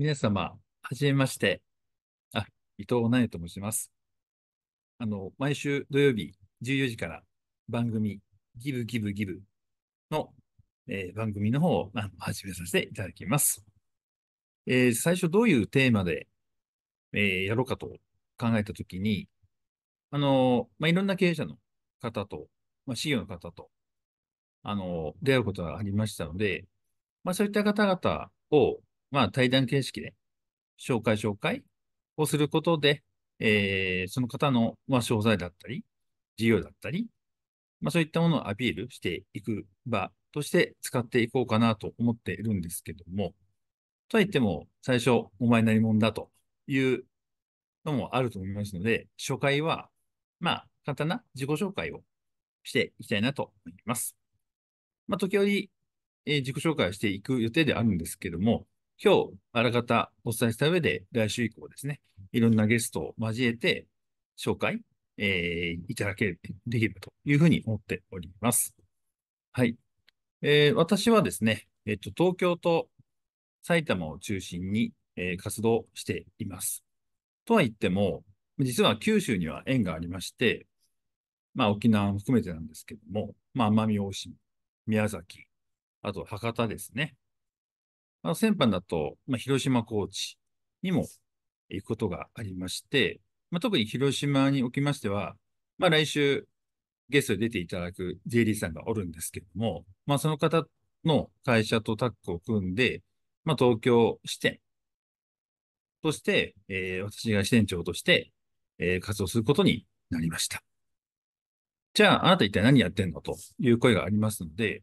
皆様、はじめまして。あ、伊藤奈えと申します。あの、毎週土曜日14時から番組、ギブギブギブの、えー、番組の方をあ始めさせていただきます。えー、最初どういうテーマで、えー、やろうかと考えたときに、あの、まあ、いろんな経営者の方と、まあ、CEO の方と、あの、出会うことがありましたので、まあ、そういった方々を、まあ、対談形式で紹介、紹介をすることで、えー、その方の、まあ、詳細だったり、事業だったり、まあ、そういったものをアピールしていく場として使っていこうかなと思っているんですけども、とはいっても、最初、お前なも者だというのもあると思いますので、初回は、まあ、簡単な自己紹介をしていきたいなと思います。まあ、時折、えー、自己紹介をしていく予定であるんですけども、今日、あらかたお伝えした上で、来週以降ですね、いろんなゲストを交えて紹介、えー、いただける、できればというふうに思っております。はい。えー、私はですね、えっと、東京と埼玉を中心に、えー、活動しています。とは言っても、実は九州には縁がありまして、まあ、沖縄も含めてなんですけども、まあ、奄美大島、宮崎、あと博多ですね。あの先般だと、まあ、広島高知にも行くことがありまして、まあ、特に広島におきましては、まあ、来週ゲストで出ていただく J リーさんがおるんですけども、まあ、その方の会社とタッグを組んで、まあ、東京支店として、えー、私が支店長として、えー、活動することになりました。じゃあ、あなた一体何やってんのという声がありますので、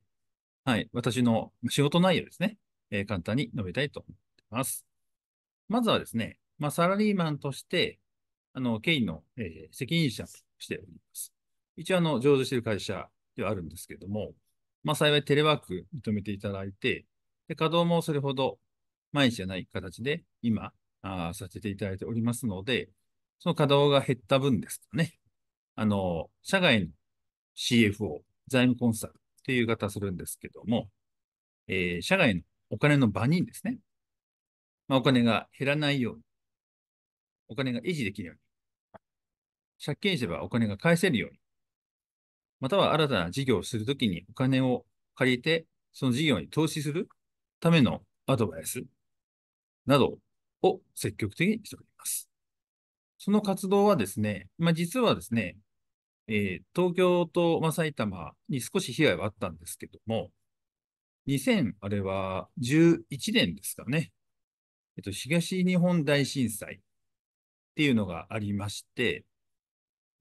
はい、私の仕事内容ですね。えー、簡単に述べたいと思っています。まずはですね、まあ、サラリーマンとして、あの、経緯の、えー、責任者としております。一応、あの、上手している会社ではあるんですけども、まあ、幸いテレワーク認めていただいて、で稼働もそれほど毎日じゃない形で今あ、させていただいておりますので、その稼働が減った分ですかね、あの、社外の CFO、財務コンサルっていう方するんですけども、えー、社外のお金の場にですね、まあ、お金が減らないように、お金が維持できるように、借金すればお金が返せるように、または新たな事業をするときにお金を借りて、その事業に投資するためのアドバイスなどを積極的にしております。その活動はですね、まあ、実はですね、えー、東京と、まあ、埼玉に少し被害はあったんですけども、2000、あれは11年ですかね。えっと、東日本大震災っていうのがありまして、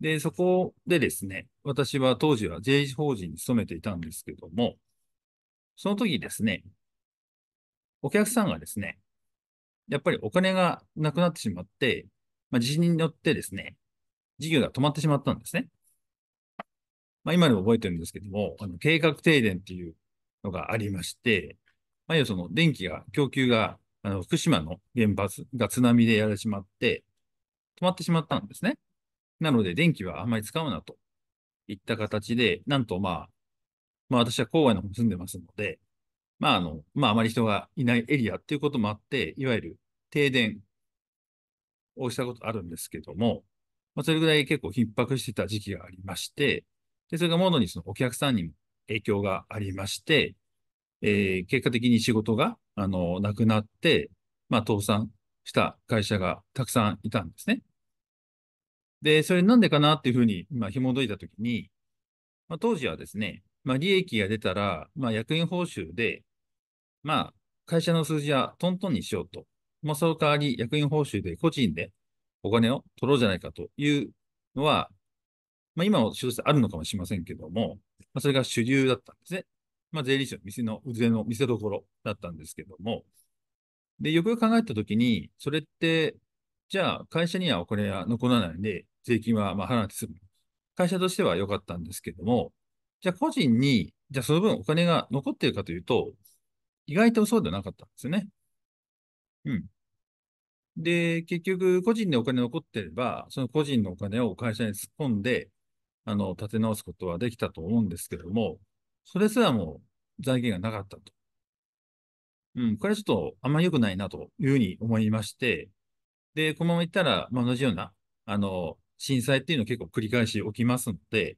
で、そこでですね、私は当時は J 法人に勤めていたんですけども、その時ですね、お客さんがですね、やっぱりお金がなくなってしまって、まあ、地震によってですね、事業が止まってしまったんですね。まあ、今でも覚えてるんですけども、あの計画停電っていうのがありまして、まあ、要はその電気が、供給が、あの、福島の原発が津波でやられてしまって、止まってしまったんですね。なので、電気はあんまり使うなといった形で、なんとまあ、まあ私は郊外の方に住んでますので、まああの、まああまり人がいないエリアっていうこともあって、いわゆる停電をしたことあるんですけども、まあそれぐらい結構逼迫してた時期がありまして、で、それがものにそのお客さんにも影響がありまして、えー、結果的に仕事が、あの、なくなって、まあ、倒産した会社がたくさんいたんですね。で、それなんでかなっていうふうに、まあ、紐解いたときに、まあ、当時はですね、まあ、利益が出たら、まあ、役員報酬で、まあ、会社の数字はトントンにしようと。まあ、その代わり役員報酬で個人でお金を取ろうじゃないかというのは、まあ、今も少しあるのかもしれませんけども、まあ、それが主流だったんですね。まあ、税理士の店の腕の見せ所だったんですけども、で、よくよく考えたときに、それって、じゃあ会社にはお金は残らないんで、税金はまあ払って済む。会社としては良かったんですけども、じゃあ個人に、じゃあその分お金が残っているかというと、意外とそうではなかったんですよね。うん。で、結局個人でお金残ってれば、その個人のお金を会社に突っ込んで、あの、立て直すことはできたと思うんですけども、それすらも財源がなかったと。うん、これはちょっとあんまり良くないなというふうに思いまして、で、このままいったら、まあ、同じような、あの、震災っていうのを結構繰り返し起きますので、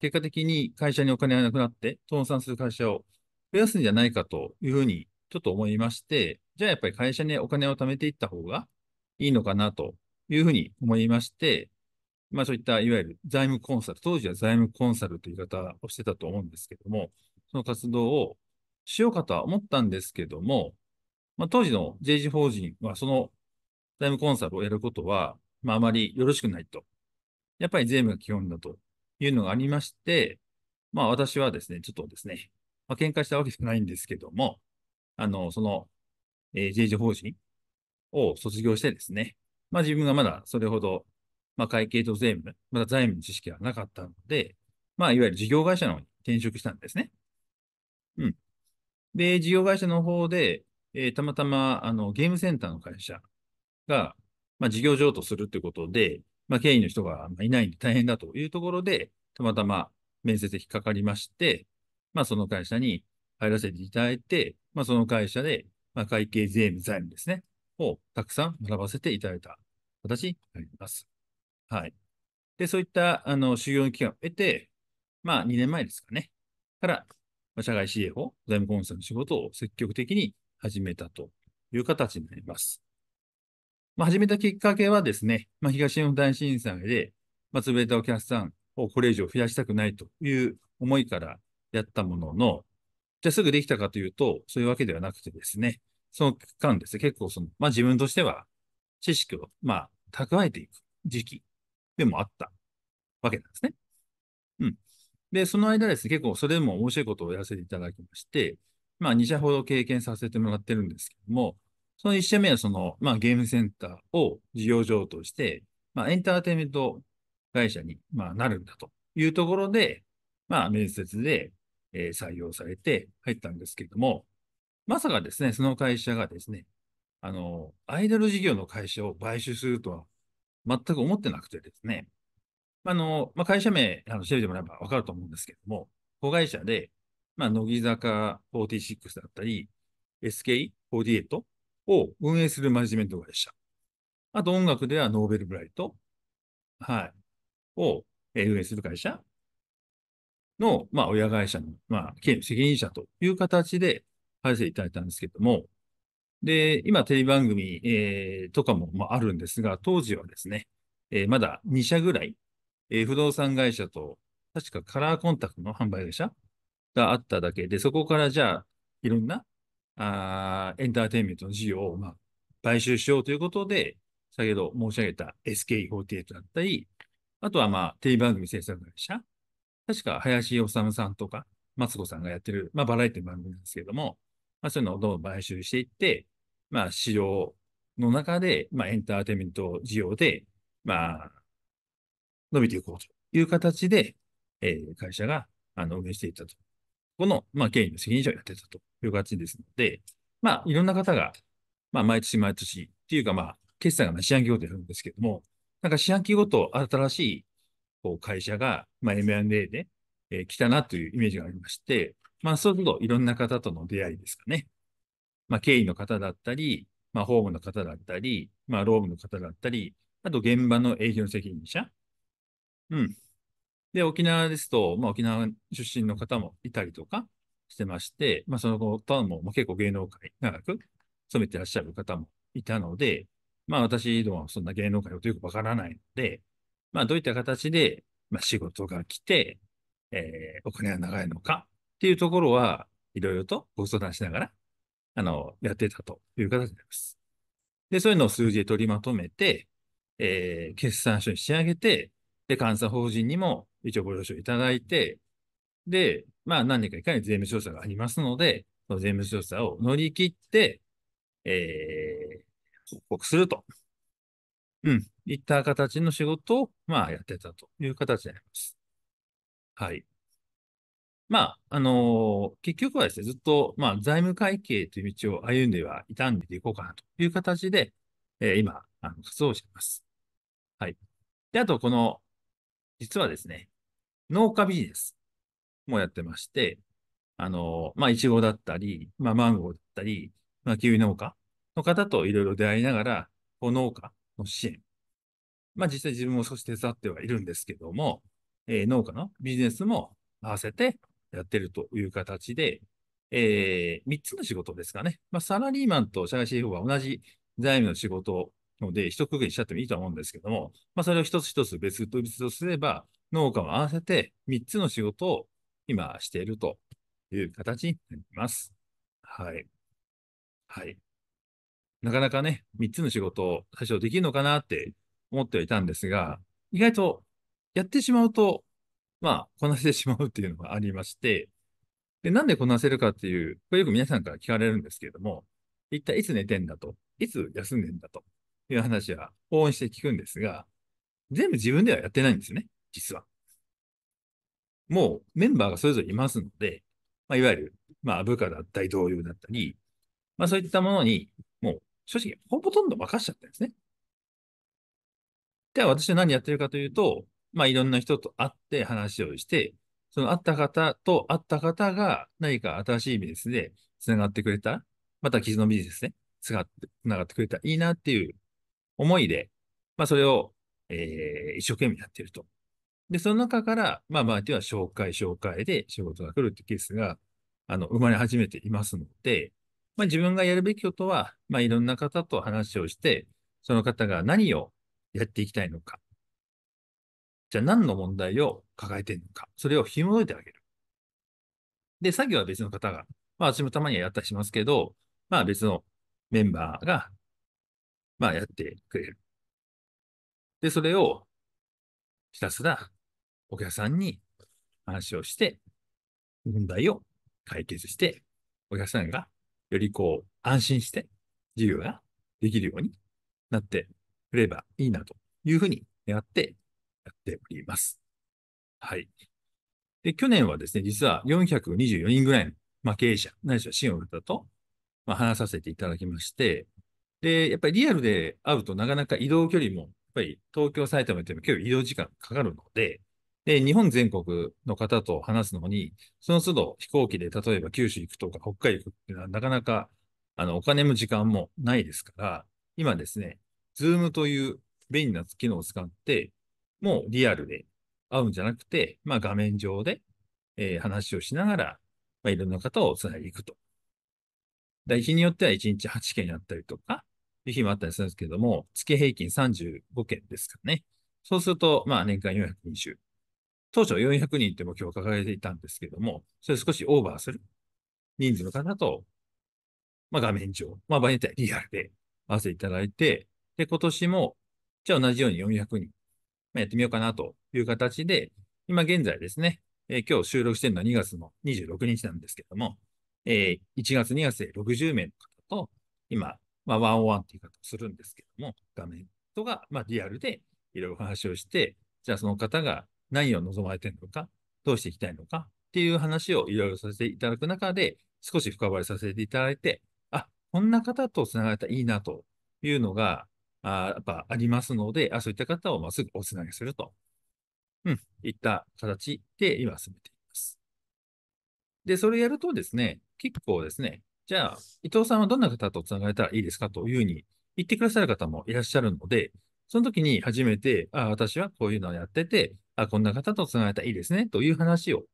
結果的に会社にお金がなくなって、倒産する会社を増やすんじゃないかというふうにちょっと思いまして、じゃあやっぱり会社にお金を貯めていった方がいいのかなというふうに思いまして、まあそういったいわゆる財務コンサル、当時は財務コンサルという言い方をしてたと思うんですけども、その活動をしようかとは思ったんですけども、まあ当時の JG 法人はその財務コンサルをやることは、まああまりよろしくないと。やっぱり税務が基本だというのがありまして、まあ私はですね、ちょっとですね、まあ喧嘩したわけじゃないんですけども、あの、その、えー、JG 法人を卒業してですね、まあ自分がまだそれほどまあ、会計と税務、また財務の知識はなかったので、まあ、いわゆる事業会社の方に転職したんですね。うん。で、事業会社の方で、えー、たまたま、あの、ゲームセンターの会社が、まあ、事業譲渡するということで、まあ、経緯の人がいないんで大変だというところで、たまたま面接で引っかかりまして、まあ、その会社に入らせていただいて、まあ、その会社で、まあ、会計、税務、財務ですね、をたくさん学ばせていただいた形になります。はい。で、そういったあの修行の期間を得て、まあ、2年前ですかね、から、社外 c 援法、財務コンサルの仕事を積極的に始めたという形になります。まあ、始めたきっかけはですね、まあ、東日本大震災で、まあ、潰れたお客さんをこれ以上増やしたくないという思いからやったものの、じゃあすぐできたかというと、そういうわけではなくてですね、その期間ですね、結構その、まあ、自分としては知識を、まあ、蓄えていく時期でもあったわけなんですね。うん。で、その間ですね、結構それでも面白いことをやらせていただきまして、まあ2社ほど経験させてもらってるんですけども、その1社目はその、まあ、ゲームセンターを事業上として、まあ、エンターテインメント会社に、まあ、なるんだというところで、まあ、面接で、えー、採用されて入ったんですけども、まさかですね、その会社がですね、あの、アイドル事業の会社を買収するとは全く思ってなくてですね、あの、まあ、会社名、あの調べてもらえばわかると思うんですけども、子会社で、まあ、乃木坂46だったり、SK48 を運営するマネジメント会社。あと音楽ではノーベルブライト、はい、を運営する会社の、まあ、親会社の、まあ、責任者という形で入らせていただいたんですけども、で、今テレビ番組、えー、とかも、まあ、あるんですが、当時はですね、えー、まだ2社ぐらい、えー、不動産会社と、確かカラーコンタクトの販売会社があっただけで、そこからじゃあ、いろんなあエンターテインメントの事業を、まあ、買収しようということで、先ほど申し上げた SKE48 だったり、あとは、まあ、テレビ番組制作会社、確か林修さんとか、マツコさんがやってる、まあ、バラエティ番組なんですけれども、まあ、そういうのをどんどん買収していって、まあ、市場の中で、まあ、エンターテインメント事業で、まあ、伸びていこうという形で、えー、会社があの運営していったと。この、まあ、経営の責任者をやってたという形ですので、まあ、いろんな方が、まあ、毎年毎年っていうか、まあ、決算が四半期ごとやるんですけども、なんか四半期ごと新しいこう会社が、まあ、M&A で、えー、来たなというイメージがありまして、まあ、そうするといろんな方との出会いですかね。まあ、経緯の方だったり、まあ、法務の方だったり、まあ、労務の方だったり、あと現場の営業責任者。うん。で、沖縄ですと、まあ、沖縄出身の方もいたりとかしてまして、まあ、そのとも、結構芸能界長く勤めてらっしゃる方もいたので、まあ、私どもはそんな芸能界をよくわからないので、まあ、どういった形で、まあ、仕事が来て、えー、お金が長いのかっていうところは、いろいろとご相談しながらあの、やってたという形になります。で、そういうのを数字で取りまとめて、えー、決算書に仕上げて、で、監査法人にも一応ご了承いただいて、で、まあ何年かいかに税務調査がありますので、その税務調査を乗り切って、えー、報告すると。うん。いった形の仕事を、まあやってたという形になります。はい。まあ、あのー、結局はですね、ずっと、まあ、財務会計という道を歩んではいたんでいこうかなという形で、えー、今、あの活動しています。はい。で、あと、この、実はですね、農家ビジネスもやってまして、あのー、まあ、イチゴだったり、まあ、マンゴーだったり、まあ、キウイ農家の方といろいろ出会いながら、こう農家の支援、まあ、実際自分も少し手伝ってはいるんですけども、えー、農家のビジネスも合わせて、やってるという形で、えー、3つの仕事ですかね。まあ、サラリーマンと社会 CFO は同じ財務の仕事ので、一区切りしちゃってもいいと思うんですけども、まあ、それを一つ一つ別と別とすれば、農家も合わせて3つの仕事を今しているという形になります。はい。はい。なかなかね、3つの仕事を最初できるのかなって思ってはいたんですが、意外とやってしまうとまあ、こなしてしまうっていうのがありまして、で、なんでこなせるかっていう、これよく皆さんから聞かれるんですけれども、一体いつ寝てんだと、いつ休んでんだという話は応援して聞くんですが、全部自分ではやってないんですよね、実は。もうメンバーがそれぞれいますので、まあ、いわゆる、まあ、部下だったり同僚だったり、まあ、そういったものに、もう正直ほとんど任しちゃったんですね。では私は何やってるかというと、まあ、いろんな人と会って話をして、その会った方と会った方が何か新しいビジネスで繋がってくれた、また傷のビジネスね、繋がってがってくれたらいいなっていう思いで、まあ、それを、えー、一生懸命やってると。で、その中から、まあ、まあ、では紹介、紹介で仕事が来るってケースが、あの、生まれ始めていますので、まあ、自分がやるべきことは、まあ、いろんな方と話をして、その方が何をやっていきたいのか、じゃあ何の問題を抱えているのか、それを紐解いてあげる。で、作業は別の方が、まあ私もたまにはやったりしますけど、まあ別のメンバーが、まあやってくれる。で、それをひたすらお客さんに話をして、問題を解決して、お客さんがよりこう安心して授業ができるようになってくればいいなというふうに願ってやっております。はい。で、去年はですね、実は424人ぐらいの、まあ、経営者、ないしは支オをタと、まあ、話させていただきまして、で、やっぱりリアルで会うとなかなか移動距離も、やっぱり東京、埼玉っても今日移動時間かかるので、で、日本全国の方と話すのに、その都度飛行機で例えば九州行くとか北海道行くっていうのはなかなかあのお金も時間もないですから、今ですね、Zoom という便利な機能を使って、もうリアルで会うんじゃなくて、まあ、画面上で、えー、話をしながら、まあ、いろんな方をつないでいくと。だ日によっては1日8件やったりとか、いう日もあったりするんですけども、月平均35件ですからね。そうすると、まあ年間420。当初400人って目標を掲げていたんですけども、それ少しオーバーする人数の方と、まあ画面上、まあ場合によってはリアルで合わせていただいて、で、今年も、じゃあ同じように400人やってみようかなという形で、今現在ですね、えー、今日収録してるのは2月の26日なんですけども、えー、1月、2月で60名の方と、今、まあ、101っていう言い方をするんですけども、画面とか、まあ、リアルでいろいろお話をして、じゃあその方が何を望まれてるのか、どうしていきたいのかっていう話をいろいろさせていただく中で、少し深掘りさせていただいて、あ、こんな方とつながれたらいいなというのが、あやっぱありますので、あそういった方をまっすぐおつなぎすると、うん、いった形で今進めています。で、それやるとですね、結構ですね、じゃあ、伊藤さんはどんな方とつながれたらいいですかというふうに言ってくださる方もいらっしゃるので、その時に初めて、あ私はこういうのをやってて、あこんな方とつながれたらいいですねという話を、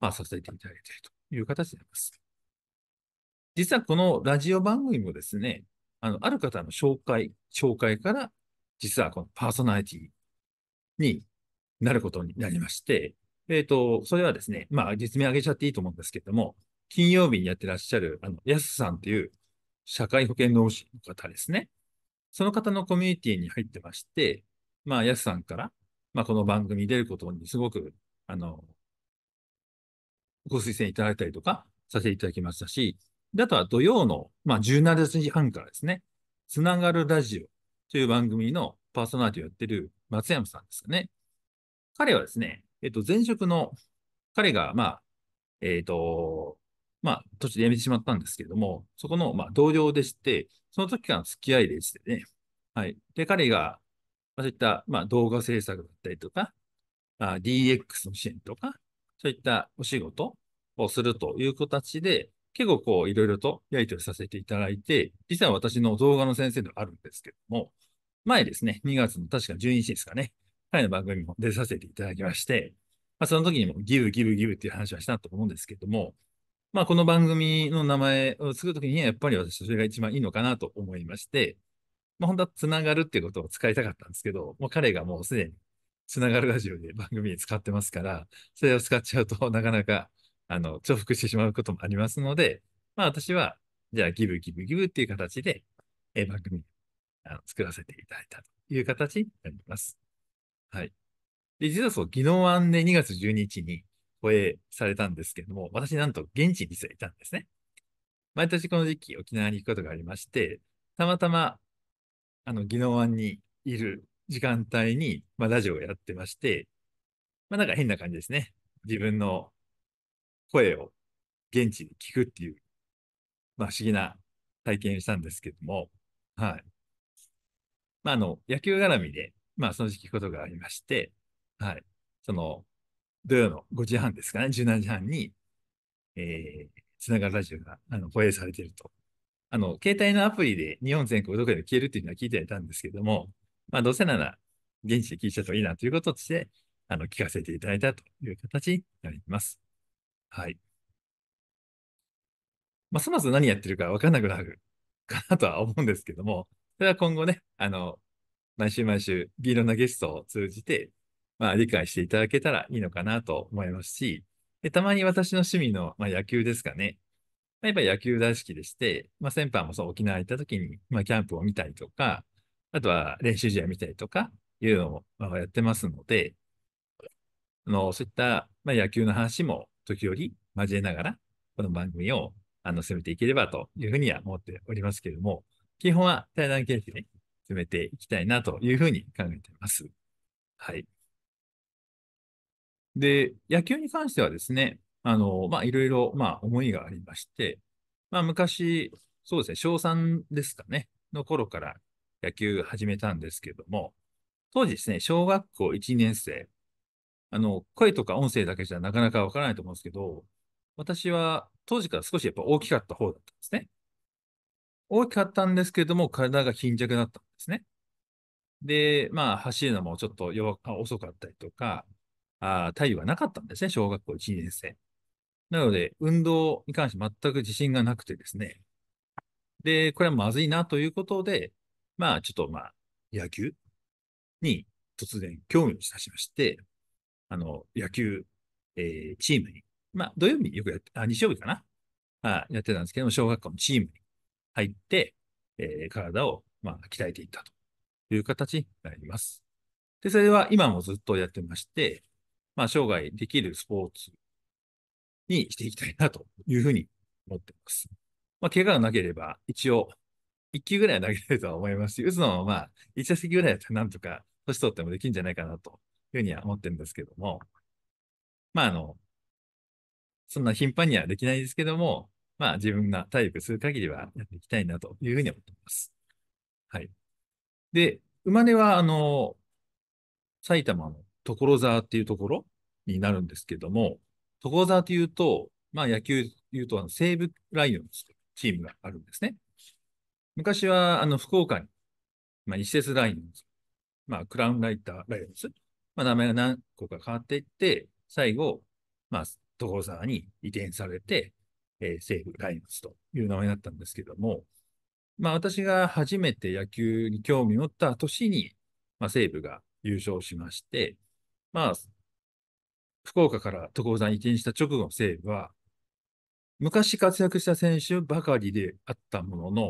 まあ、させていただいているという形になります。実はこのラジオ番組もですね、あの、ある方の紹介、紹介から、実はこのパーソナリティになることになりまして、えっ、ー、と、それはですね、まあ、実名上げちゃっていいと思うんですけれども、金曜日にやってらっしゃる、あの、やすさんという社会保険労使の方ですね。その方のコミュニティに入ってまして、まあ、やすさんから、まあ、この番組に出ることにすごく、あの、ご推薦いただいたりとかさせていただきましたし、で、あとは土曜の、まあ、17時半からですね、つながるラジオという番組のパーソナリティをやってる松山さんですかね。彼はですね、えっと、前職の、彼が、まあ、えっ、と、まあ、途中で辞めてしまったんですけれども、そこの、まあ、同僚でして、その時からの付き合いでしてね、はい。で、彼が、まあ、そういった、まあ、動画制作だったりとか、あ DX の支援とか、そういったお仕事をするという形で、結構こう、いろいろとやり取りさせていただいて、実は私の動画の先生ではあるんですけども、前ですね、2月の確か12日ですかね、彼の番組も出させていただきまして、まあ、その時にもギブギブギブっていう話はしたと思うんですけども、まあ、この番組の名前を作るときには、やっぱり私、それが一番いいのかなと思いまして、まあ、本当はつながるっていうことを使いたかったんですけど、もう彼がもうすでにつながるラジオで番組で使ってますから、それを使っちゃうとなかなかあの、重複してしまうこともありますので、まあ私は、じゃあギブギブギブっていう形で、え番組あの作らせていただいたという形になります。はい。で、実はそう、技能案で2月12日に放映されたんですけども、私なんと現地に実はいたんですね。毎年この時期沖縄に行くことがありまして、たまたま、あの、技能案にいる時間帯に、まあ、ラジオをやってまして、まあ、なんか変な感じですね。自分の声を現地で聞くっていう、まあ、不思議な体験をしたんですけども、はい。まあ、あの、野球絡みで、まあ、その時期ことがありまして、はい。その、土曜の5時半ですかね、17時半に、えー、つながるラジオが、あの、放映されていると。あの、携帯のアプリで日本全国どこで消えるっていうのは聞いていたんですけども、まあ、どうせなら、現地で聞いちゃうといいなということて、あの、聞かせていただいたという形になります。はい。ますます何やってるか分からなくなるかなとは思うんですけども、それは今後ね、あの、毎週毎週、いろんなゲストを通じて、まあ、理解していただけたらいいのかなと思いますし、でたまに私の趣味の、まあ、野球ですかね。まあ、やっぱり野球大好きでして、まあ、先般もそう沖縄行った時に、まあ、キャンプを見たりとか、あとは練習試合見たりとか、いうのも、まやってますので、あのそういった、まあ、野球の話も時折交えながら、この番組をあの攻めていければというふうには思っておりますけれども、基本は対談形式で進めていきたいなというふうに考えています。はい。で、野球に関してはですね、あの、まあ、いろいろ、まあ、思いがありまして、まあ、昔、そうですね、小3ですかね、の頃から野球始めたんですけども、当時ですね、小学校1年生あの、声とか音声だけじゃなかなかわからないと思うんですけど、私は当時から少しやっぱ大きかった方だったんですね。大きかったんですけれども、体が貧弱だったんですね。で、まあ、走るのもちょっと弱遅かったりとか、あ体位はなかったんですね、小学校1、2年生。なので、運動に関して全く自信がなくてですね。で、これはまずいなということで、まあ、ちょっとまあ、野球に突然興味をいたしまして、あの、野球、えー、チームに、まあ、土曜日によくやって、あ、日曜日かなあやってたんですけども、小学校のチームに入って、えー、体を、まあ、鍛えていったという形になります。で、それは今もずっとやってまして、まあ、生涯できるスポーツにしていきたいなというふうに思っています。まあ、怪我がなければ、一応、1球ぐらいは投げれるとは思いますし、打つのもまあ、1打席ぐらいだったらなんとか、年取ってもできるんじゃないかなというふうには思ってるんですけども、まあ、あの、そんな頻繁にはできないですけども、まあ、自分が体力する限りはやっていきたいなというふうに思っています。はい。で、生まれは、あの、埼玉の所沢っていうところになるんですけども、所沢というと、まあ、野球いうと、あの、西武ライオンズというチームがあるんですね。昔は、あの、福岡に、まあ、西鉄ライオンズ、まあ、クラウンライターライオンズまあ、名前が何個か変わっていって、最後、まあ、所沢に移転されて、えー、西武ライオンズという名前だったんですけども、まあ、私が初めて野球に興味を持った年に、まあ、西武が優勝しまして、まあ、福岡から所沢に移転した直後の西武は、昔活躍した選手ばかりであったものの、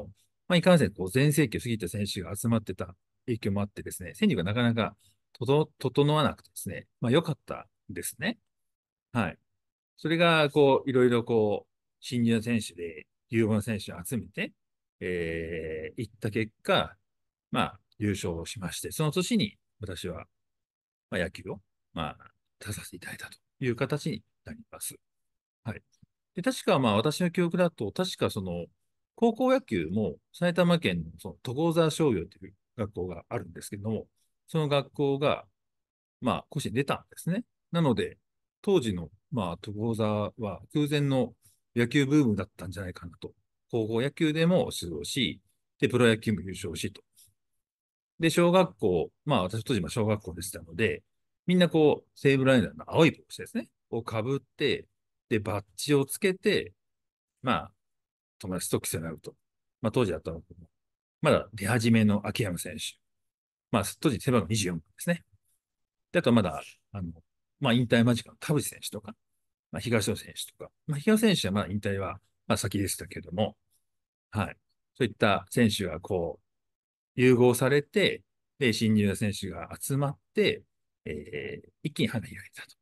まあ、いかんせんこう全盛期を過ぎた選手が集まってた影響もあってですね、戦力がなかなか整わなくてですね、まあ良かったですね。はい。それが、こう、いろいろこう、新入選手で有望な選手を集めて、えー、行った結果、まあ、優勝しまして、その年に私は、まあ、野球を、まあ、出させていただいたという形になります。はい。で、確か、まあ、私の記憶だと、確かその、高校野球も埼玉県のその所沢商業という学校があるんですけども、その学校が、まあ、甲子園出たんですね。なので、当時の、まあ、所沢は空前の野球ブームだったんじゃないかなと。高校野球でも出場し、で、プロ野球も優勝しと。で、小学校、まあ、私当時は小学校でしたので、みんなこう、セーブライダーの青い帽子ですね、をかぶって、で、バッジをつけて、まあ、友達と競い合うと。まあ、当時だったのまだ出始めの秋山選手。まあ、当時背番号24番ですね。で、あとまだ、あの、まあ、引退間近の田淵選手とか、まあ、東野選手とか、まあ、東野選手はまあ引退は、まあ、先でしたけれども、はい。そういった選手がこう、融合されて、で、新入の選手が集まって、えー、一気に花開いたと。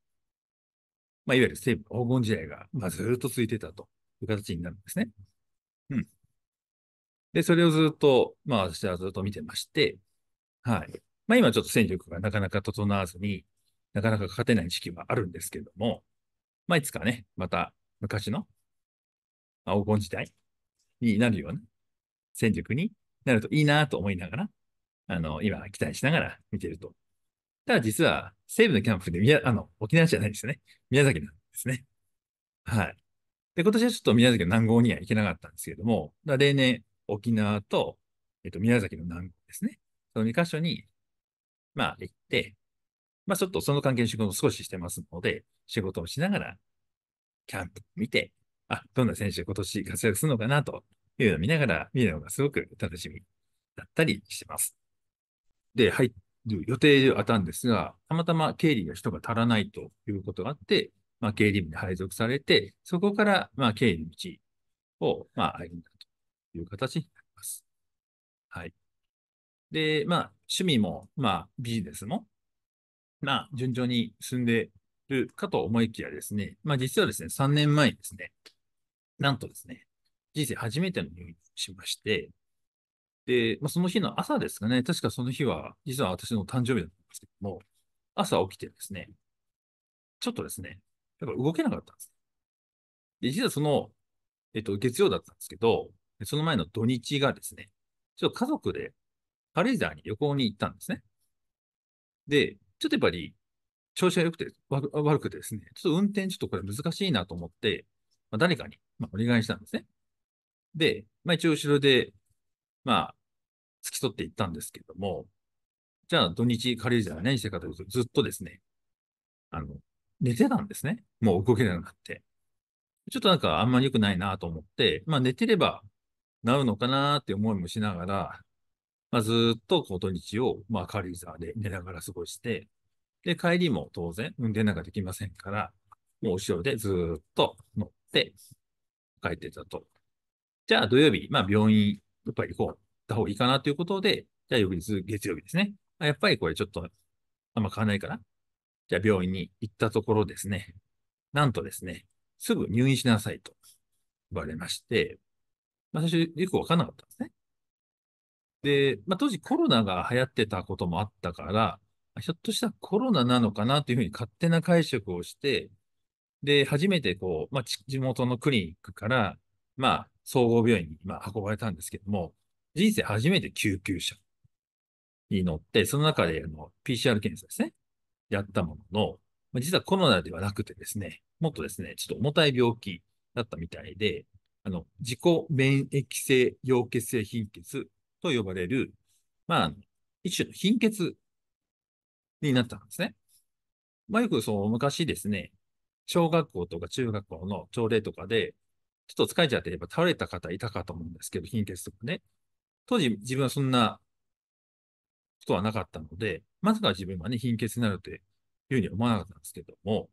まあ、いわゆる西武黄金時代が、まあ、ずっと続いてたという形になるんですね。うん。で、それをずっと、まあ、私はずっと見てまして、はい。まあ今ちょっと戦力がなかなか整わずに、なかなか勝てない時期はあるんですけども、まあいつかね、また昔の黄金時代になるような戦力になるといいなと思いながら、あの、今期待しながら見てると。ただ実は西部のキャンプで宮、あの、沖縄じゃないですよね。宮崎なんですね。はい。で、今年はちょっと宮崎の南郷には行けなかったんですけれども、だ例年沖縄と、えっと、宮崎の南郷ですね。その2箇所に、まあ、行って、まあ、ちょっとその関係の仕事を少ししてますので、仕事をしながら、キャンプ見て、あ、どんな選手が今年活躍するのかなというのを見ながら見るのがすごく楽しみだったりしてます。で、入る予定あったんですが、たまたま経理の人が足らないということがあって、まあ、経理部に配属されて、そこから、まあ、経理の道を、まあ、歩んだという形になります。はい。で、まあ、趣味も、まあ、ビジネスも、まあ、順調に進んでるかと思いきやですね、まあ、実はですね、3年前にですね、なんとですね、人生初めての入院しまして、で、まあ、その日の朝ですかね、確かその日は、実は私の誕生日だったんですけども、朝起きてですね、ちょっとですね、やっぱ動けなかったんです。で、実はその、えっと、月曜だったんですけど、その前の土日がですね、ちょっと家族で軽井沢に旅行に行ったんですね。で、ちょっとやっぱり、調子が良くて、悪くてですね、ちょっと運転ちょっとこれ難しいなと思って、まあ、誰かに、まあ、お願いしたんですね。で、まあ一応後ろで、まあ、付き添って行ったんですけども、じゃあ土日軽井沢何してかというと、ずっとですね、あの、寝てたんですね。もう動けなくなって。ちょっとなんかあんまり良くないなと思って、まあ寝てれば治るのかなって思いもしながら、まあ、ずっとこう土日を、まあ、軽井沢で寝ながら過ごして、で、帰りも当然運転なんかできませんから、もう後ろでずっと乗って帰ってたと。じゃあ土曜日、まあ病院、やっぱり行こう、行った方がいいかなということで、じゃあ翌日月曜日ですね。やっぱりこれちょっとあんま変わらないかな。じゃあ病院に行ったところですね、なんとですね、すぐ入院しなさいと言われまして、まあ、最初よくわかんなかったんですね。で、まあ、当時コロナが流行ってたこともあったから、ひょっとしたらコロナなのかなというふうに勝手な解釈をして、で、初めてこう、まあ、地元のクリニックから、まあ、総合病院にあ運ばれたんですけども、人生初めて救急車に乗って、その中であの PCR 検査ですね、やったものの、実はコロナではなくてですね、もっとですね、ちょっと重たい病気だったみたいで、あの、自己免疫性溶血性貧血と呼ばれる、まあ、一種の貧血になったんですね。まあ、よくその昔ですね、小学校とか中学校の朝礼とかで、ちょっと疲れちゃってれば倒れた方いたかと思うんですけど、貧血とかね。当時自分はそんなことはなかったので、まさか自分がね、貧血になるというふうに思わなかったんですけども、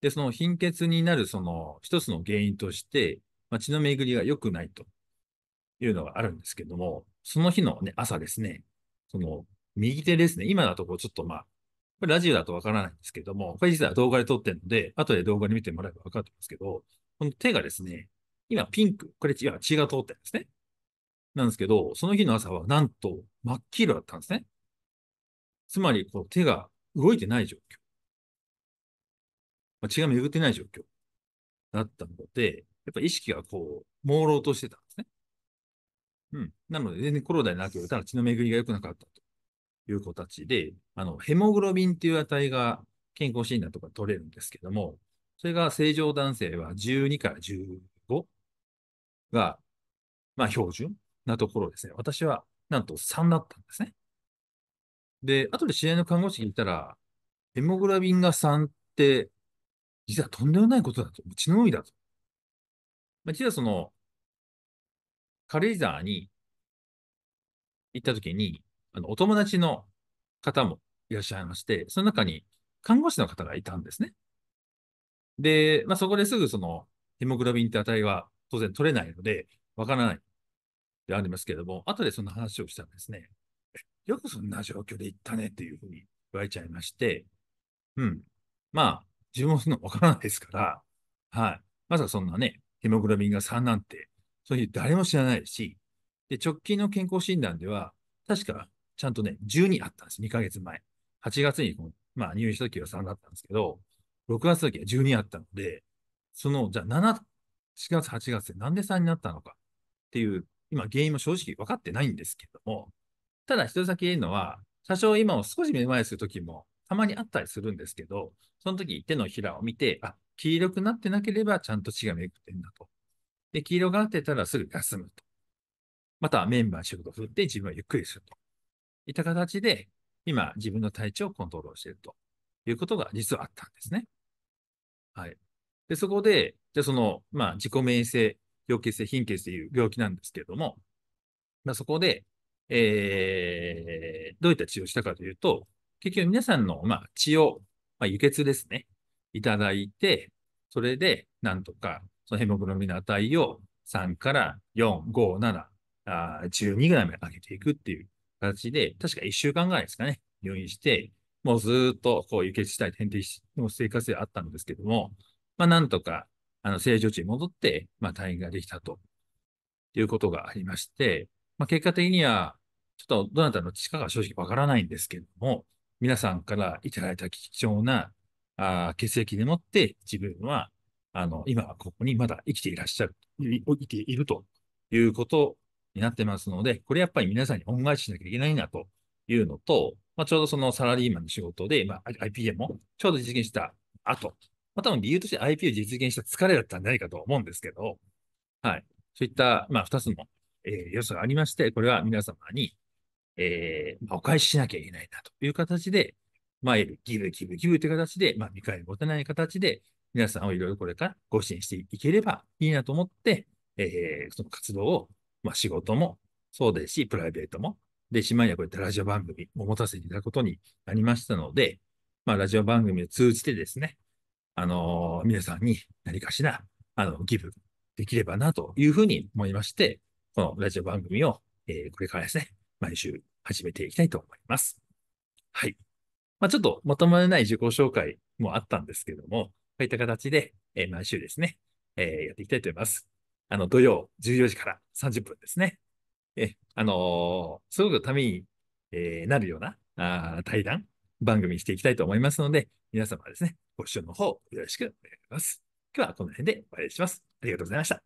で、その貧血になるその一つの原因として、まあ、血の巡りが良くないというのがあるんですけども、その日の、ね、朝ですね、その右手ですね、今だとこうちょっとまあ、これラジオだとわからないんですけども、これ実は動画で撮ってるので、後で動画で見てもらえばわかるてまんですけど、この手がですね、今ピンク、これ血が通ってるんですね。なんですけど、その日の朝はなんと真っ黄色だったんですね。つまり、こう手が動いてない状況。まあ、血が巡ってない状況だったので、やっぱ意識がこう、朦朧としてたうん。なので、全然コロナでなければ、ただ血の巡りが良くなかったという子たちで、あの、ヘモグロビンという値が健康診断とか取れるんですけども、それが正常男性は12から15が、まあ、標準なところですね。私は、なんと3だったんですね。で、後で試合の看護師に言いたら、ヘモグロビンが3って、実はとんでもないことだと。血の海だと。まあ、実はその、軽井沢に行った時に、あの、お友達の方もいらっしゃいまして、その中に看護師の方がいたんですね。で、まあ、そこですぐその、ヘモグロビンって値は当然取れないので、わからないでありますけれども、後でその話をしたんですね。よくそんな状況で行ったねっていうふうに言われちゃいまして、うん。まあ、自分もそんなわからないですから、はい。まさかそんなね、ヘモグロビンが3なんてそういう誰も知らないし、で、直近の健康診断では、確か、ちゃんとね、12あったんです。2ヶ月前。8月に、まあ、入院した時は3だったんですけど、6月の時は12あったので、その、じゃあ7、4月、8月でなんで3になったのかっていう、今原因も正直分かってないんですけども、ただ一つだけ言えるのは、多少今を少しめまいする時もたまにあったりするんですけど、その時手のひらを見て、あ、黄色くなってなければちゃんと血が巡ってんだと。で、黄色が合ってたらすぐ休むと。またはメンバーに仕事を振って自分はゆっくりすると。いった形で、今自分の体調をコントロールしているということが実はあったんですね。はい。で、そこで、じゃあその、まあ自己免疫性、病気性、貧血という病気なんですけれども、まあそこで、えー、どういった治療をしたかというと、結局皆さんの、まあ、血を、まあ、輸血ですね、いただいて、それで、なんとか、そのヘモグロビンの値を3から4、5、7、あ12グラム上げていくっていう形で、確か1週間ぐらいですかね、入院して、もうずっとこう輸血したい、点滴の生活であったんですけども、まあなんとか、あの、正常値に戻って、まあ退院ができたと、いうことがありまして、まあ結果的には、ちょっとどなたの地下が正直わからないんですけども、皆さんからいただいた貴重なあ血液でもって自分はあの、今はここにまだ生きていらっしゃる、生きているということになってますので、これやっぱり皆さんに恩返ししなきゃいけないなというのと、まあ、ちょうどそのサラリーマンの仕事で、まあ、IPA もちょうど実現した後、まあ、多分理由として IPA を実現した疲れだったんじゃないかと思うんですけど、はい。そういった、まあ、二つの、えー、良がありまして、これは皆様に、えー、まあ、お返ししなきゃいけないなという形で、まあ、ギブ、ギブ、ギブという形で、まあ、見返り持てない形で、皆さんをいろいろこれからご支援していければいいなと思って、えー、その活動を、まあ、仕事もそうですし、プライベートも、で、しまいにはこういったラジオ番組を持たせていただくことになりましたので、まあ、ラジオ番組を通じてですね、あのー、皆さんに何かしら、あの、ギブできればなというふうに思いまして、このラジオ番組を、えー、これからですね、毎週始めていきたいと思います。はい。まあ、ちょっとまとまらない自己紹介もあったんですけども、こういった形で、えー、毎週ですね、えー、やっていきたいと思います。あの、土曜14時から30分ですね。え、あのー、すごくために、えー、なるようなあ対談、番組していきたいと思いますので、皆様ですね、ご視聴の方よろしくお願いします。今日はこの辺で終わりにします。ありがとうございました。